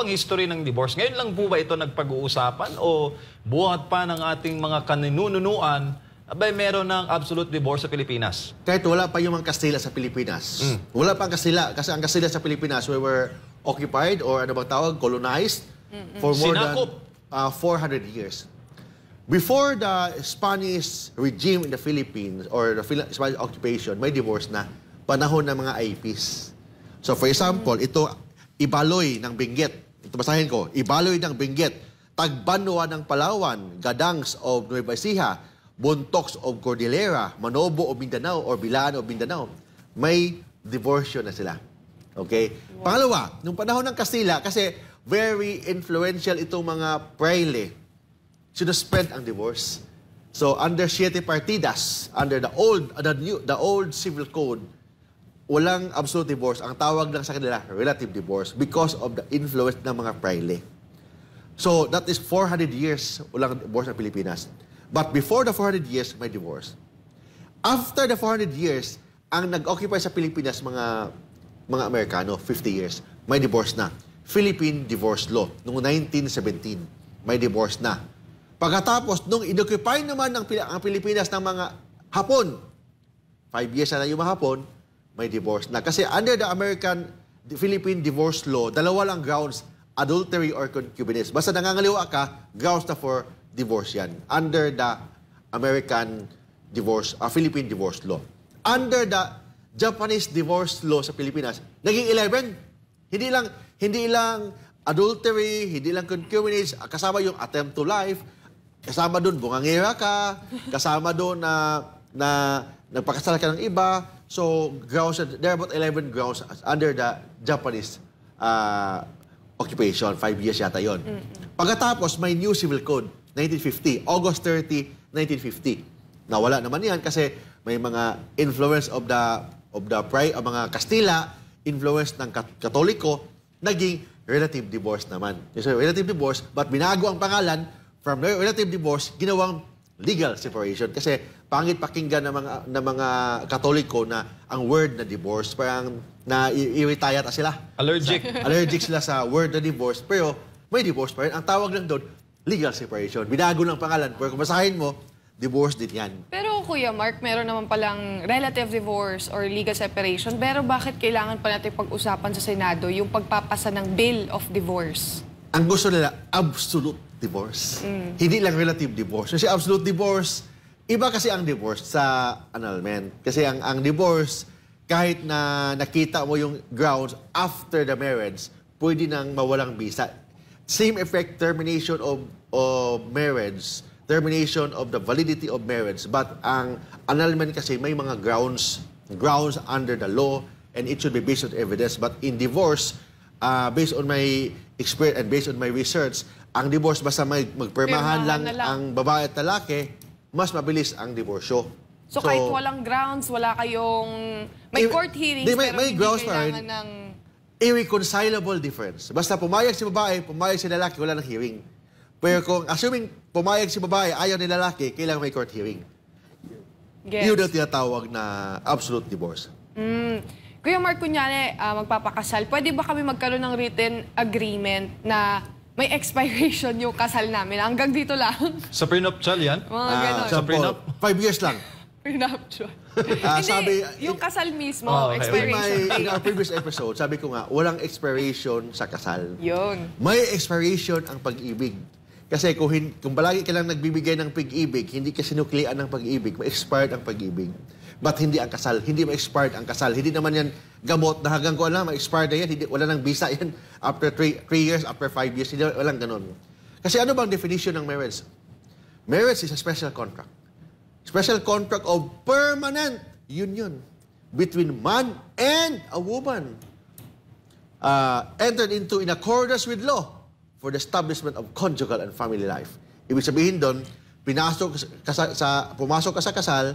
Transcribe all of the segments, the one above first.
bang history ng divorce? Ngayon lang po ba ito nagpag-uusapan o buhat pa ng ating mga kaninununuan abay meron ng absolute divorce sa Pilipinas? Kahit wala pa yung mga Kastila sa Pilipinas. Mm. Wala pa ang Kastila. Kasi ang Kastila sa Pilipinas, we were occupied or ano bang tawag, colonized mm -mm. for more Sinakop. than uh, 400 years. Before the Spanish regime in the Philippines or the Spanish occupation, may divorce na panahon ng mga IPs. So for example, ito Ibaloy ng Benguet. Ito basahin ko. Ibaloy ng Benguet, Tagbanwa ng Palawan, Gadangs of Nueva Ecija, Bontox of Cordillera, Manobo of Mindanao or Bilano of Mindanao. May divorce na sila. Okay? Wow. Pangalawa, nung panahon ng Kastila, kasi very influential itong mga praile, sinuspend ang divorce. So under siete partidas, under the old, the, new, the old civil code, walang absolute divorce. Ang tawag lang sa kanila, relative divorce because of the influence ng mga prile. So that is 400 years walang divorce sa Pilipinas. But before the 400 years, may divorce. After the 400 years, ang nag-occupy sa Pilipinas mga mga Amerikano, 50 years, may divorce na. Philippine Divorce Law, noong 1917, may divorce na. Pagkatapos, nung inoccupy naman ng, ang Pilipinas ng mga Hapon, 5 years na yung mga Hapon, may divorce na. Kasi under the American the Philippine divorce law, dalawa lang grounds, adultery or concubinage. Basta nangangaliwa ka, grounds na for divorce yan. Under the American divorce, uh, Philippine divorce law. Under the Japanese divorce law sa Pilipinas, naging 11. Hindi lang, hindi lang adultery, hindi lang concubinage, kasama yung attempt to life, kasama doon bungangira ka, kasama doon na, na nagpakasal ka ng iba, So grounds, there are about 11 grounds under the Japanese uh, occupation. Five years yata yon. Mm -hmm. Pagkatapos, may new civil code, 1950, August 30, 1950. Nawala naman yan kasi may mga influence of the of the pride uh, mga Kastila, influence ng Kat Katoliko, naging relative divorce naman. So, relative divorce, but binago ang pangalan from relative divorce, ginawang legal separation. Kasi pangit pakinggan ng mga, ng mga Katoliko na ang word na divorce, parang na-irita yata sila. Allergic. Sa, allergic sila sa word na divorce, pero may divorce pa rin. Ang tawag lang doon, legal separation. Binago ng pangalan, pero kung basahin mo, divorce din yan. Pero Kuya Mark, meron naman palang relative divorce or legal separation, pero bakit kailangan pa natin pag-usapan sa Senado yung pagpapasa ng bill of divorce? Ang gusto nila, absolute divorce. Mm. Hindi lang relative divorce. Kasi absolute divorce, Iba kasi ang divorce sa annulment. Kasi ang, ang divorce, kahit na nakita mo yung grounds after the marriage, pwede nang mawalang bisa. Same effect termination of, of marriage, termination of the validity of marriage. But ang annulment kasi may mga grounds, grounds under the law and it should be based on evidence. But in divorce, uh, based on my experience and based on my research, ang divorce basta may magpermahan lang, lang ang babae at lalaki, mas mabilis ang diborsyo. So, so kahit walang grounds, wala kayong... May court hearings, di, may, pero may hindi grounds kailangan ng... Irreconcilable difference. Basta pumayag si babae, pumayag si lalaki, wala ng hearing. Pero kung assuming pumayag si babae, ayaw ni lalaki, kailangan may court hearing. Yes. Yun ang tinatawag na absolute divorce. Mm. Kuya Mark, kunyari, uh, magpapakasal, pwede ba kami magkaroon ng written agreement na may expiration yung kasal namin. Hanggang dito lang. Sa prenuptial yan? Mga Ah, ganon. sa prenup? Five years lang. Prenuptial. Ah, Hindi, sabi- yung eh, kasal mismo, Oh, okay. In my, in our previous episode, sabi ko nga, walang expiration sa kasal. Yun. May expiration ang pag-ibig. Kasi kung, kung balagi ka lang nagbibigay ng pag-ibig, hindi ka sinuklian ng pag-ibig, ma-expired ang pag-ibig. Ba't hindi ang kasal? Hindi ma-expired ang kasal. Hindi naman yan gamot na hanggang ko alam, ma-expired na yan. Hindi, wala nang visa yan after 3 years, after 5 years. Hindi, walang ganun. Kasi ano bang definition ng marriage? Marriage is a special contract. Special contract of permanent union between man and a woman uh, entered into in accordance with law for the establishment of conjugal and family life. Ibig sabihin doon, pinasok sa, sa, pumasok ka sa kasal,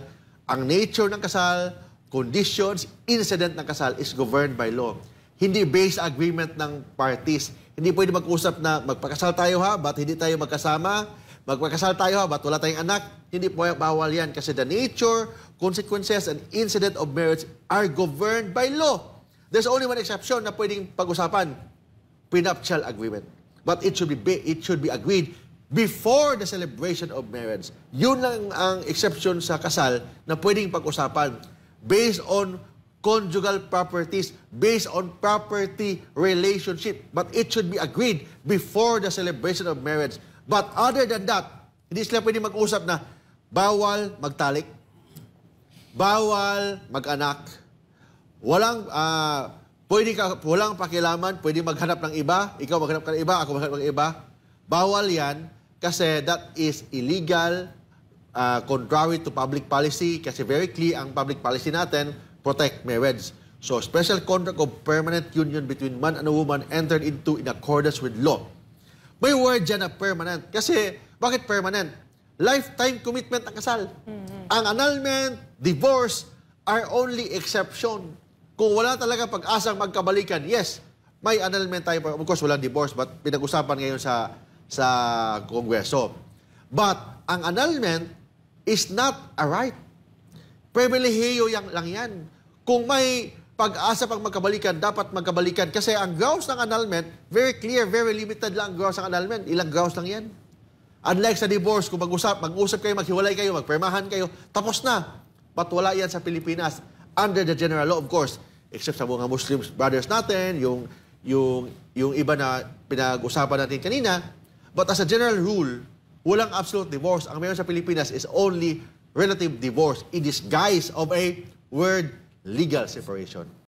ang nature ng kasal, conditions, incident ng kasal is governed by law. Hindi based agreement ng parties. Hindi pwede mag-usap na magpakasal tayo ha, ba't hindi tayo magkasama? Magpakasal tayo ha, ba't wala tayong anak? Hindi po bawal yan kasi the nature, consequences, and incident of marriage are governed by law. There's only one exception na pwedeng pag-usapan, prenuptial agreement. But it should be, it should be agreed before the celebration of marriage. Yun lang ang exception sa kasal na pwedeng pag-usapan based on conjugal properties, based on property relationship. But it should be agreed before the celebration of marriage. But other than that, hindi sila pwedeng mag-usap na bawal magtalik, bawal mag-anak, walang uh, pwede ka, walang pakilaman, pwede maghanap ng iba, ikaw maghanap ka ng iba, ako maghanap ng iba, bawal yan, kasi that is illegal, uh, contrary to public policy, kasi very clear ang public policy natin, protect marriage. So, special contract of permanent union between man and woman entered into in accordance with law. May word dyan na permanent. Kasi, bakit permanent? Lifetime commitment ang kasal. Mm-hmm. Ang annulment, divorce, are only exception. Kung wala talaga pag-asang magkabalikan, yes, may annulment tayo. Of course, walang divorce, but pinag-usapan ngayon sa sa Kongreso. But ang annulment is not a right. Pribilehiyo yang lang yan. Kung may pag-asa pang magkabalikan, dapat magkabalikan. Kasi ang grounds ng annulment, very clear, very limited lang ang grounds ng annulment. Ilang grounds lang yan. Unlike sa divorce, kung mag-usap, mag-usap kayo, maghiwalay kayo, magpermahan kayo, tapos na. But wala yan sa Pilipinas under the general law, of course. Except sa mga Muslims brothers natin, yung, yung, yung iba na pinag-usapan natin kanina, But as a general rule, walang absolute divorce. Ang meron sa Pilipinas is only relative divorce in disguise of a word legal separation.